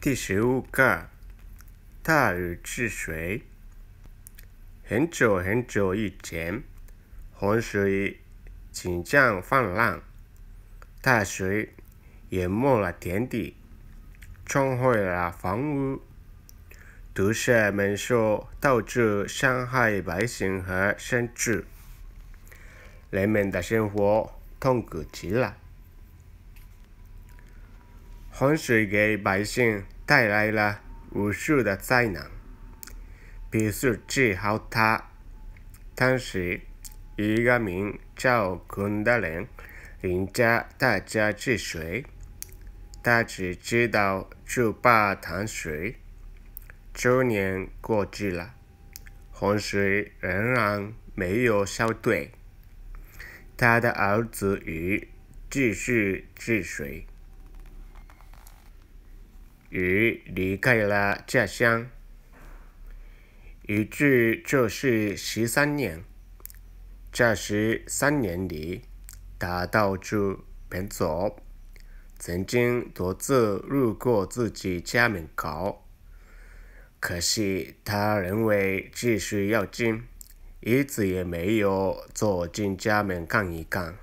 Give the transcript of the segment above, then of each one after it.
第十五课：大禹治水。很久很久以前，洪水经常泛滥，大水淹没了田地，冲毁了房屋，毒蛇猛兽到处伤害百姓，和生畜，人们的生活痛苦极了。洪水给百姓带来了无数的灾难，必须治好它。当时一个名叫孔的人，领家大家治水，他只知道筑坝挡水。九年过去了，洪水仍然没有消退。他的儿子禹继续治水。于离开了家乡，一住就是十三年。这十三年里，他到处奔走，曾经多次路过自己家门口，可惜他认为技术要紧，一直也没有走进家门看一看。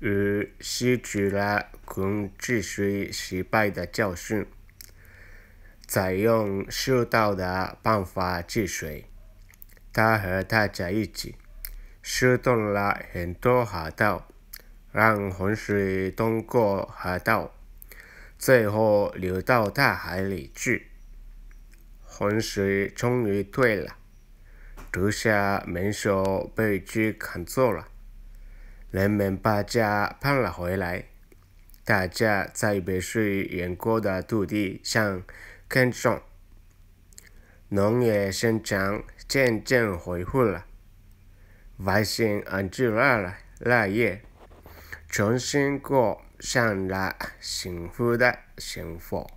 雨失去了。从治水失败的教训，采用修道的办法治水。他和大家一起修通了很多河道，让洪水通过河道，最后流到大海里去。洪水终于退了，独下门首被巨砍走了，人们把家搬了回来。大家在被水远过的土地上耕种，农业生产渐渐恢复了，百姓安居乐乐业，重新过上了幸福的生活。